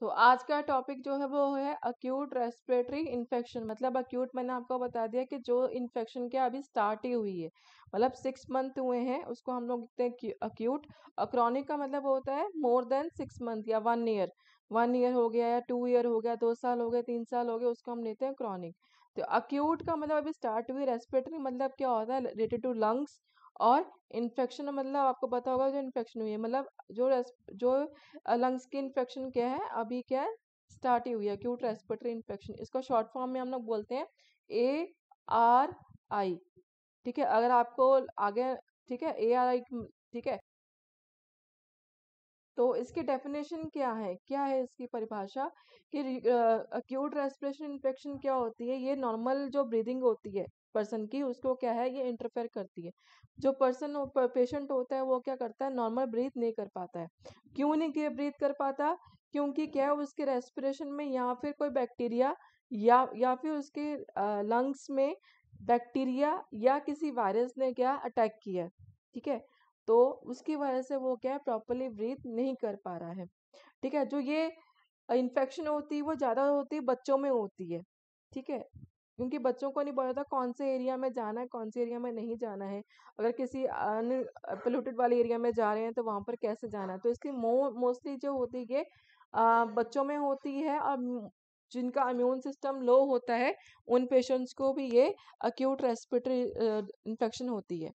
तो आज का टॉपिक जो है वो है अक्यूट रेस्पिरेटरी इन्फेक्शन मतलब अक्यूट मैंने आपको बता दिया कि जो इन्फेक्शन क्या अभी स्टार्ट ही हुई है मतलब सिक्स मंथ हुए हैं उसको हम लोग लिखते हैं अक्यूट और क्रॉनिक का मतलब होता है मोर देन सिक्स मंथ या वन ईयर वन ईयर हो गया या टू ईयर हो गया दो साल हो गए तीन साल हो गए उसको हम लेते हैं क्रॉनिक तो अक्यूट का मतलब अभी स्टार्ट हुई रेस्पिरेटरी मतलब क्या होता है रिलेटेड टू लंग्स और इन्फेक्शन मतलब आपको पता होगा जो इन्फेक्शन हुई है मतलब जो जो लंग्स की इन्फेक्शन क्या है अभी क्या है स्टार्ट ही हुई है क्यूट रेस्पिरेटरी इन्फेक्शन इसको शॉर्ट फॉर्म में हम लोग बोलते हैं ए आर आई ठीक है अगर आपको आगे ठीक है ए आर आई ठीक है तो इसकी डेफिनेशन क्या है क्या है इसकी परिभाषा कि अक्यूट रेस्पिरेशन इन्फेक्शन क्या होती है ये नॉर्मल जो ब्रीदिंग होती है पर्सन की उसको क्या है ये इंटरफेयर करती है जो पर्सन पेशेंट होता है वो क्या करता है नॉर्मल ब्रीथ नहीं कर पाता है क्यों नहीं किए ब्रीथ कर पाता क्योंकि क्या है उसके रेस्पिरेशन में या फिर कोई बैक्टीरिया या या फिर उसके लंग्स में बैक्टीरिया या किसी वायरस ने क्या अटैक किया ठीक है तो उसकी वजह से वो क्या है प्रॉपरली ब्रीथ नहीं कर पा रहा है ठीक है जो ये इन्फेक्शन होती है वो ज़्यादा होती है बच्चों में होती है ठीक है क्योंकि बच्चों को नहीं पता होता कौन से एरिया में जाना है कौन से एरिया में नहीं जाना है अगर किसी अन पोल्यूटेड वाले एरिया में जा रहे हैं तो वहाँ पर कैसे जाना है तो इसकी मो मोस्टली जो होती है बच्चों में होती है और जिनका इम्यून सिस्टम लो होता है उन पेशेंट्स को भी ये अक्यूट रेस्पिरेटरी इन्फेक्शन होती है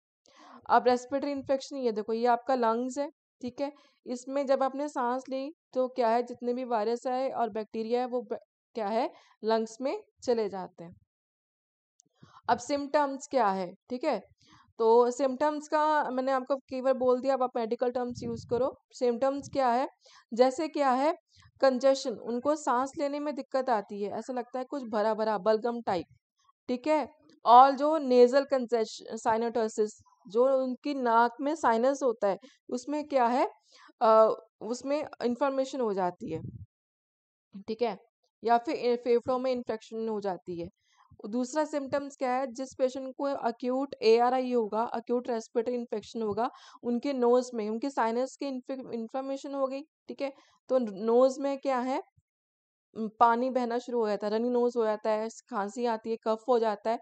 अब रेस्पिरेटरी इन्फेक्शन ये देखो ये आपका लंग्स है ठीक है इसमें जब आपने सांस ली तो क्या है जितने भी वायरस है और बैक्टीरिया है वो क्या है लंग्स में चले जाते हैं अब सिम्टम्स क्या है ठीक है तो सिम्टम्स का मैंने आपको कई बार बोल दिया अब आप मेडिकल टर्म्स यूज़ करो सिम्टम्स क्या है जैसे क्या है कंजेशन उनको सांस लेने में दिक्कत आती है ऐसा लगता है कुछ भरा भरा बलगम टाइप ठीक है और जो नेजल कंजेश साइनोटोसिस जो उनकी नाक में साइनस होता है उसमें क्या है आ, उसमें इन्फॉर्मेशन हो जाती है ठीक है या फिर फेफड़ों में इन्फेक्शन हो जाती है दूसरा सिम्टम्स क्या है जिस पेशेंट को अक्यूट ए होगा अक्यूट रेस्पिरेटरी इन्फेक्शन होगा उनके नोज में उनके साइनस के इन्फ्लामेशन हो गई ठीक है तो नोज में क्या है पानी बहना शुरू हो जाता है रनी नोज हो जाता है खांसी आती है कफ हो जाता है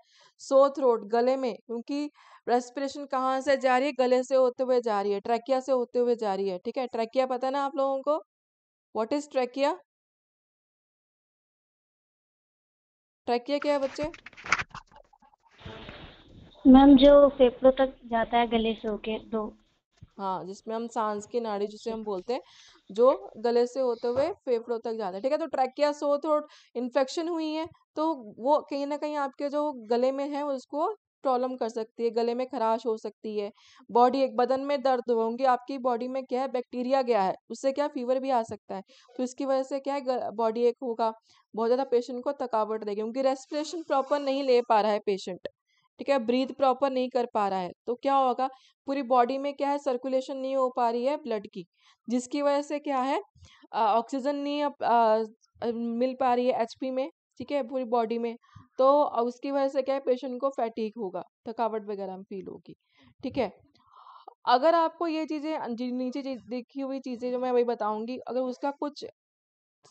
सो थ्रोट गले में क्योंकि रेस्पिरेशन कहाँ से जा रही है गले से होते हुए जा रही है ट्रैकिया से होते हुए जा रही है ठीक है ट्रैकिया पता ना आप लोगों को व्हाट इज ट्रैकिया ट्रैक किया क्या है बच्चे मैम जो फेफड़ों तक जाता है गले से होके दो हाँ जिसमें हम सांस की नाड़ी जिसे हम बोलते हैं जो गले से होते हुए फेफड़ों तक जाते है ठीक है तो ट्रैकिया सो थ्रोट इन्फेक्शन हुई है तो वो कहीं ना कहीं आपके जो गले में है उसको प्रॉब्लम कर सकती है गले में खराश हो सकती है बॉडी एक बदन में दर्द होंगे आपकी बॉडी में क्या है बैक्टीरिया गया है उससे क्या फीवर भी आ सकता है तो इसकी वजह से क्या है बॉडी एक होगा बहुत ज़्यादा पेशेंट को थकावट देगी क्योंकि रेस्पिरेशन प्रॉपर नहीं ले पा रहा है पेशेंट ठीक है ब्रीथ प्रॉपर नहीं कर पा रहा है तो क्या होगा पूरी बॉडी में क्या है सर्कुलेशन नहीं हो पा रही है ब्लड की जिसकी वजह से क्या है ऑक्सीजन नहीं आ, आ, मिल पा रही है एचपी में ठीक है पूरी बॉडी में तो उसकी वजह से क्या है पेशेंट को फैटीक होगा थकावट वगैरह में फील होगी ठीक है अगर आपको ये चीज़ें नीचे चीज देखी हुई चीज़ें जो मैं वही बताऊंगी अगर उसका कुछ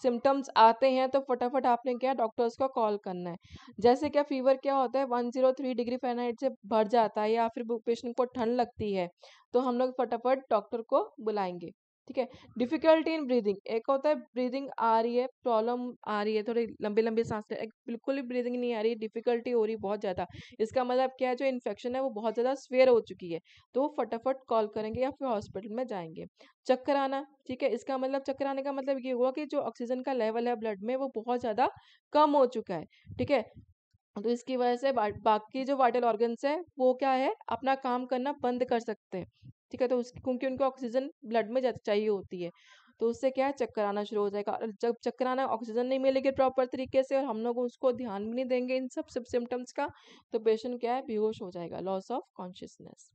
सिम्टम्स आते हैं तो फटाफट आपने क्या डॉक्टर्स को कॉल करना है जैसे क्या फीवर क्या होता है one zero three degree Fahrenheit से बढ़ जाता है या फिर पेशेंट को ठंड लगती है तो हम लोग फटाफट डॉक्टर को बुलाएंगे ठीक है डिफिकल्टी इन ब्रीदिंग एक होता है ब्रीदिंग आ रही है प्रॉब्लम आ रही है थोड़ी लंबी लंबी सांस ले बिल्कुल भी ब्रीदिंग नहीं आ रही डिफिकल्टी हो रही बहुत ज़्यादा इसका मतलब क्या है जो इन्फेक्शन है वो बहुत ज़्यादा स्वेयर हो चुकी है तो फटाफट कॉल करेंगे या फिर हॉस्पिटल में जाएंगे चक्कर आना ठीक है इसका मतलब चक्कर आने का मतलब ये हुआ कि जो ऑक्सीजन का लेवल है ब्लड में वो बहुत ज़्यादा कम हो चुका है ठीक है तो इसकी वजह से बाकी जो वाइटल ऑर्गन्स है वो क्या है अपना काम करना बंद कर सकते हैं ठीक है तो उसकी क्योंकि उनको ऑक्सीजन ब्लड में चाहिए होती है तो उससे क्या है चक्कर आना शुरू हो जाएगा और जब चक्कर आना ऑक्सीजन नहीं मिलेगी प्रॉपर तरीके से और हम लोग उसको ध्यान भी नहीं देंगे इन सब सब सिम्टम्स का तो पेशेंट क्या है बेहोश हो जाएगा लॉस ऑफ कॉन्शियसनेस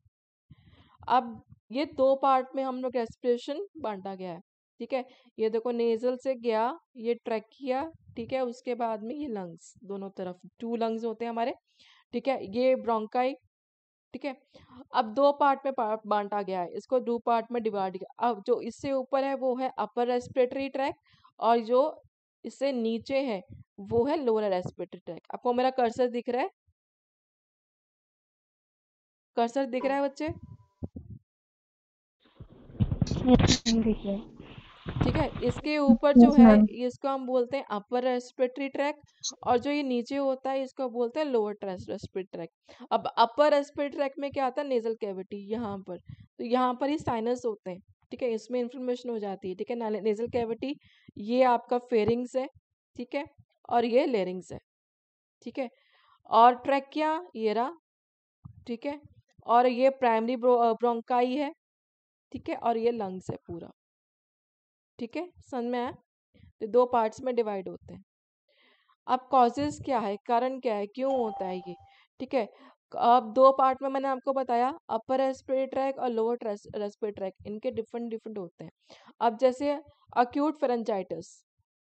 अब ये दो पार्ट में हम लोग रेस्पिरेशन बांटा गया है ठीक है ये देखो नेजल से गया ये ट्रैक किया ठीक है उसके बाद में ये लंग्स दोनों तरफ टू लंग्स होते हैं हमारे ठीक है ये ब्रोंकाई ठीक है अब दो पार्ट में बांटा गया है इसको दो पार्ट में डिवाइड किया अब जो इससे ऊपर है वो है अपर रेस्पिरेटरी ट्रैक और जो इससे नीचे है वो है लोअर रेस्पिरेटरी ट्रैक आपको मेरा कर्सर दिख रहा है कर्सर दिख रहा है बच्चे तो दिख रहा है ठीक है इसके ऊपर जो है इसको हम बोलते हैं अपर रेस्पिरेटरी ट्रैक और जो ये नीचे होता है इसको बोलते हैं लोअर रेस्पिरेटरी ट्रैक अब अपर रेस्पिरेटरी ट्रैक में क्या आता है नेजल कैविटी यहाँ पर तो यहाँ पर ही साइनस होते हैं ठीक है इसमें इन्फ्लेमेशन हो जाती है ठीक है नेजल कैविटी ये आपका फेरिंग्स है ठीक है और ये लेरिंग्स है ठीक है और ट्रैकिया ये रहा ठीक है और ये प्राइमरी ब्रोंकाई है ठीक है और ये लंग्स है पूरा ठीक है सन में है तो दो पार्ट्स में डिवाइड होते हैं अब कॉजेज क्या है कारण क्या है क्यों होता है ये ठीक है अब दो पार्ट में मैंने आपको बताया अपर रेस्पिरेटरी ट्रैक और लोअर रेस्पिरेटरी ट्रैक इनके डिफरेंट डिफरेंट होते हैं अब जैसे अक्यूट फेरेंजाइटिस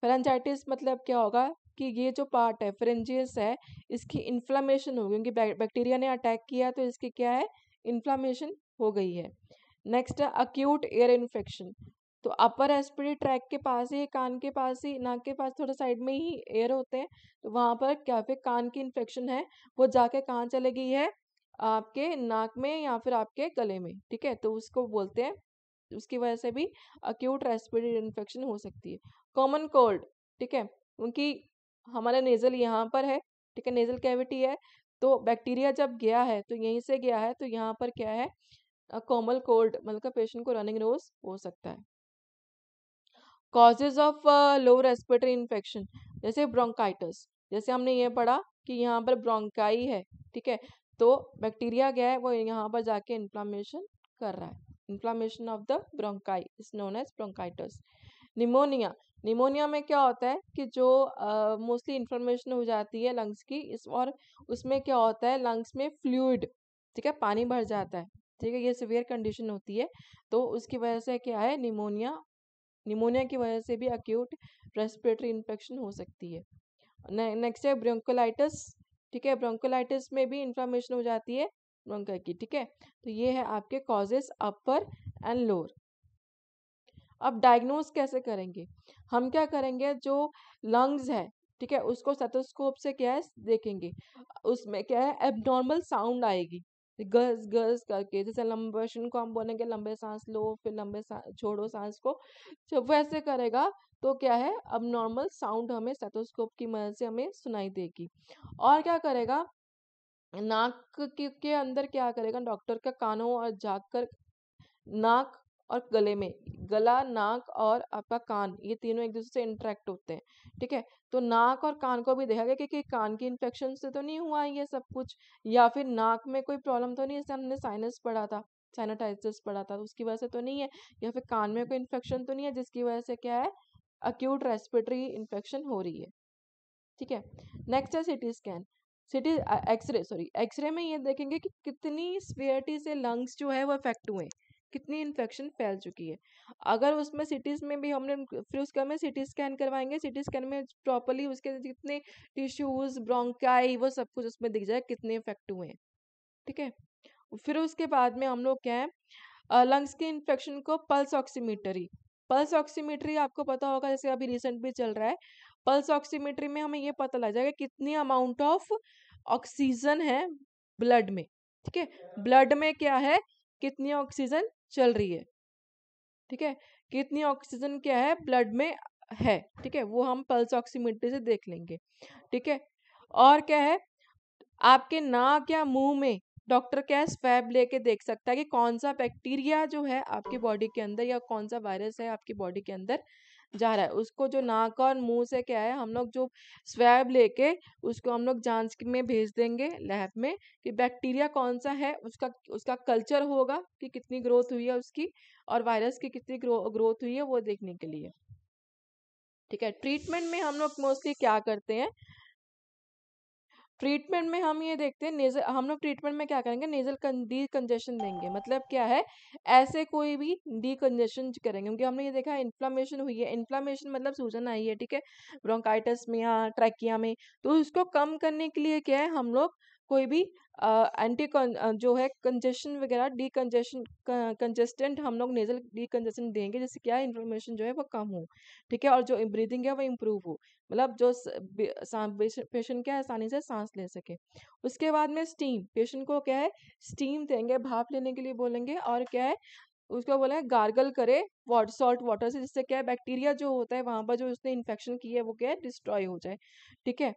फेरेंजाइटिस मतलब क्या होगा कि ये जो पार्ट है फेरेंजियस है इसकी इन्फ्लामेशन होगी क्योंकि बैक्टीरिया ने अटैक किया तो इसकी क्या है इन्फ्लामेशन हो गई है नेक्स्ट है अक्यूट एयर इन्फेक्शन तो अपर एस्पिरी ट्रैक के पास ही कान के पास ही नाक के पास थोड़ा साइड में ही एयर होते हैं तो वहाँ पर क्या फिर कान की इन्फेक्शन है वो जाके कहाँ चले गई है आपके नाक में या फिर आपके गले में ठीक है तो उसको बोलते हैं उसकी वजह से भी अक्यूट रेस्पिरेटरी इन्फेक्शन हो सकती है कॉमन कोल्ड ठीक है उनकी हमारा नेजल यहाँ पर है ठीक है नेजल कैविटी है तो बैक्टीरिया जब गया है तो यहीं से गया है तो यहाँ पर क्या है कॉमन कोल्ड मतलब पेशेंट को रनिंग रोज हो सकता है causes of low respiratory infection जैसे ब्रोंकाइटस जैसे हमने ये पढ़ा कि यहाँ पर ब्रोंकाई है ठीक है तो बैक्टीरिया क्या है वो यहाँ पर जाके इन्फ्लामेशन कर रहा है inflammation of the bronchi is known as bronchitis pneumonia pneumonia में क्या होता है कि जो मोस्टली uh, इन्फ्लामेशन हो जाती है लंग्स की इस और उसमें क्या होता है लंग्स में फ्लूड ठीक है पानी भर जाता है ठीक है ये सिवियर कंडीशन होती है तो उसकी वजह से क्या है निमोनिया निमोनिया की वजह से भी अक्यूट रेस्पिरेटरी इन्फेक्शन हो सकती है नेक्स्ट है ब्रोंकोलाइटिस ठीक है ब्रोंकोलाइटिस में भी इन्फ्लामेशन हो जाती है ब्रोंका की ठीक है तो ये है आपके कॉजेस अपर एंड लोअर अब डायग्नोज कैसे करेंगे हम क्या करेंगे जो लंग्स है ठीक है उसको सेटोस्कोप से क्या है देखेंगे उसमें क्या है एबनॉर्मल साउंड आएगी गज गज करके जैसे लंबेशन को हम बोलेंगे लंबे सांस लो फिर लंबे सांस छोड़ो सांस को जब वैसे करेगा तो क्या है अब नॉर्मल साउंड हमें सेटोस्कोप की मदद से हमें सुनाई देगी और क्या करेगा नाक के, के अंदर क्या करेगा डॉक्टर का कानों और जाकर कर नाक और गले में गला नाक और आपका कान ये तीनों एक दूसरे से इंट्रैक्ट होते हैं ठीक है तो नाक और कान को भी देखा गया क्योंकि कान की इन्फेक्शन से तो नहीं हुआ ये सब कुछ या फिर नाक में कोई प्रॉब्लम तो नहीं जैसे हमने साइनस पढ़ा था सैनिटाइजर्स पढ़ा था तो उसकी वजह से तो नहीं है या फिर कान में कोई इन्फेक्शन तो नहीं है जिसकी वजह से क्या है अक्यूट रेस्पिरेटरी इन्फेक्शन हो रही है ठीक है नेक्स्ट है CT scan CT X-ray sorry X-ray में ये देखेंगे कि कितनी स्पेयरटी से लंग्स जो है वो अफेक्ट हुए कितनी इन्फेक्शन फैल चुकी है अगर उसमें सिटीज़ में भी हमने फिर उसके हमें सिटी स्कैन करवाएंगे सिटी स्कैन में प्रॉपरली उसके जितने टिश्यूज़ ब्रोंकाई वो सब कुछ उसमें दिख जाए कितने इफेक्ट हुए हैं ठीक है फिर उसके बाद में हम लोग क्या है लंग्स के इन्फेक्शन को पल्स ऑक्सीमीटरी पल्स ऑक्सीमीटरी आपको पता होगा जैसे अभी रिसेंट भी चल रहा है पल्स ऑक्सीमीटरी में हमें ये पता लग जाएगा कितनी अमाउंट ऑफ ऑक्सीजन है ब्लड में ठीक है ब्लड में क्या है कितनी ऑक्सीजन चल रही है ठीक है कितनी ऑक्सीजन क्या है ब्लड में है ठीक है वो हम पल्स ऑक्सीमीटर से देख लेंगे ठीक है और क्या है आपके नाक या मुंह में डॉक्टर क्या है स्वैब लेके देख सकता है कि कौन सा बैक्टीरिया जो है आपकी बॉडी के अंदर या कौन सा वायरस है आपकी बॉडी के अंदर जा रहा है उसको जो नाक और मुंह से क्या है हम लोग जो स्वैब लेके उसको हम लोग जांच में भेज देंगे लैब में कि बैक्टीरिया कौन सा है उसका उसका कल्चर होगा कि कितनी ग्रोथ हुई है उसकी और वायरस की कितनी ग्रो, ग्रोथ हुई है वो देखने के लिए ठीक है ट्रीटमेंट में हम लोग मोस्टली क्या करते हैं ट्रीटमेंट में हम ये देखते हैं नेजल हम लोग ट्रीटमेंट में क्या करेंगे नेजल डी कंजेशन देंगे मतलब क्या है ऐसे कोई भी डी कंजेशन करेंगे क्योंकि हमने ये देखा इन्फ्लामेशन हुई है इन्फ्लामेशन मतलब सूजन आई है ठीक है ब्रोंकाइटस में या ट्रैकिया में तो उसको कम करने के लिए क्या है हम लोग कोई भी एंटी जो है कंजेशन वगैरह डी कंजेशन कंजेस्टेंट हम लोग नेजल डी कंजेशन देंगे जिससे क्या इन्फॉर्मेशन जो है वो कम हो ठीक है और जो ब्रीदिंग है वो इम्प्रूव हो मतलब जो पेशेंट क्या है आसानी से सांस ले सके उसके बाद में स्टीम पेशेंट को क्या है स्टीम देंगे भाप लेने के लिए बोलेंगे और क्या है उसको बोले गार्गल करे वाटर सॉल्ट वाटर से जिससे क्या है बैक्टीरिया जो होता है वहाँ पर जो उसने इन्फेक्शन की है वो क्या है डिस्ट्रॉय हो जाए ठीक है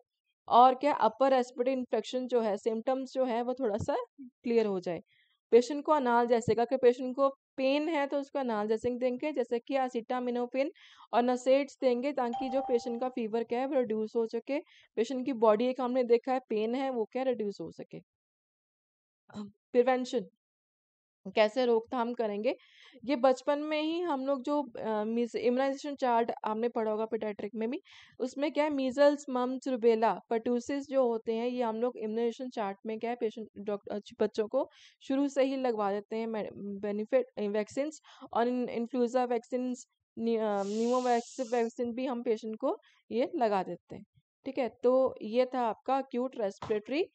और क्या अपर रेस्पिरेटरी इन्फेक्शन जो है सिम्टम्स जो है वो थोड़ा सा क्लियर हो जाए पेशेंट को अनाल जैसे का कि पेशेंट को पेन है तो उसको अनाल जैसे देंगे जैसे कि आसिटामिनोफिन और नसेट्स देंगे ताकि जो पेशेंट का फीवर क्या है वो रिड्यूस हो सके पेशेंट की बॉडी एक हमने देखा है पेन है वो क्या रिड्यूस हो सके प्रिवेंशन कैसे रोकथाम करेंगे ये बचपन में ही हम लोग जो मीज इम्यूनाइजेशन चार्ट आपने पढ़ा होगा पेडाट्रिक में भी उसमें क्या है मीजल्स मम्स रुबेला पटूसिस जो होते हैं ये हम लोग इम्यूनाइजेशन चार्ट में क्या है पेशेंट डॉक्टर बच्चों को शुरू से ही लगवा देते हैं बेनिफिट वैक्सीन और इन्फ्लूजा वैक्सीन न्यूमोवैक्स वैक्सीन भी हम पेशेंट को ये लगा देते हैं ठीक है तो ये था आपका अक्यूट रेस्पिरेटरी